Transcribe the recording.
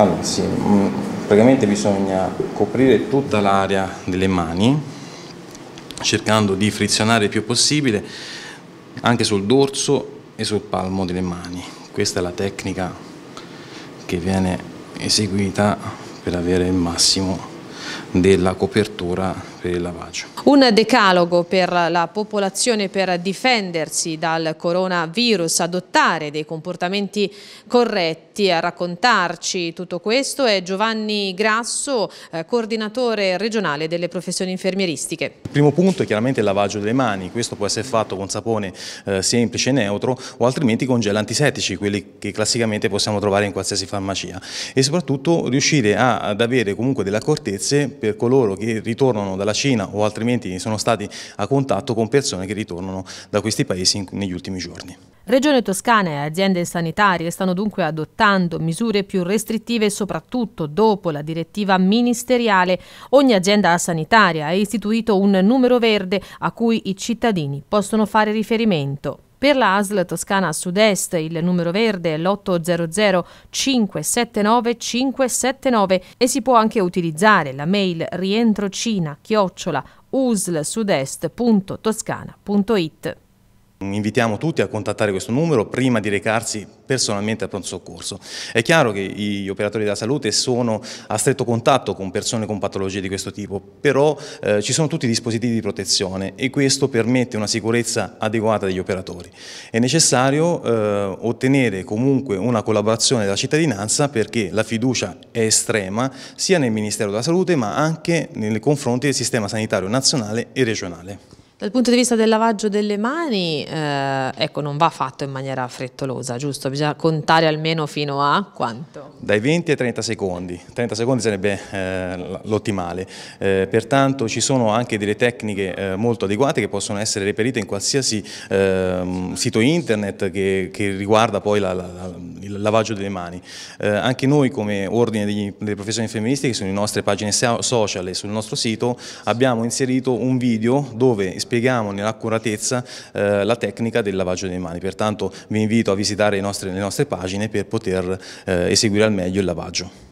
Allora sì, mm, praticamente bisogna coprire tutta l'area delle mani cercando di frizionare il più possibile anche sul dorso e sul palmo delle mani. Questa è la tecnica che viene eseguita per avere il massimo della copertura per il lavaggio. Un decalogo per la popolazione per difendersi dal coronavirus, adottare dei comportamenti corretti, a raccontarci tutto questo è Giovanni Grasso, eh, coordinatore regionale delle professioni infermieristiche. Il primo punto è chiaramente il lavaggio delle mani, questo può essere fatto con sapone eh, semplice e neutro o altrimenti con gel antisettici, quelli che classicamente possiamo trovare in qualsiasi farmacia e soprattutto riuscire ad avere comunque delle accortezze per coloro che ritornano dalla Cina o altrimenti sono stati a contatto con persone che ritornano da questi paesi negli ultimi giorni. Regione Toscana e aziende sanitarie stanno dunque adottando misure più restrittive soprattutto dopo la direttiva ministeriale. Ogni azienda sanitaria ha istituito un numero verde a cui i cittadini possono fare riferimento. Per la ASL Toscana Sud-Est il numero verde è l'800 579 579 e si può anche utilizzare la mail rientrocina chiocciola uslsudest.toscana.it. Invitiamo tutti a contattare questo numero prima di recarsi personalmente al pronto soccorso. È chiaro che gli operatori della salute sono a stretto contatto con persone con patologie di questo tipo, però eh, ci sono tutti i dispositivi di protezione e questo permette una sicurezza adeguata degli operatori. È necessario eh, ottenere comunque una collaborazione della cittadinanza perché la fiducia è estrema sia nel Ministero della Salute ma anche nei confronti del sistema sanitario nazionale e regionale. Dal punto di vista del lavaggio delle mani, eh, ecco, non va fatto in maniera frettolosa, giusto? Bisogna contare almeno fino a quanto? Dai 20 ai 30 secondi, 30 secondi sarebbe eh, l'ottimale, eh, pertanto ci sono anche delle tecniche eh, molto adeguate che possono essere reperite in qualsiasi ehm, sito internet che, che riguarda poi la, la, il lavaggio delle mani. Eh, anche noi come ordine degli, delle professioni femministiche, sulle nostre pagine social e sul nostro sito, abbiamo inserito un video dove spieghiamo nell'accuratezza eh, la tecnica del lavaggio delle mani. Pertanto vi invito a visitare le nostre, le nostre pagine per poter eh, eseguire al meglio il lavaggio.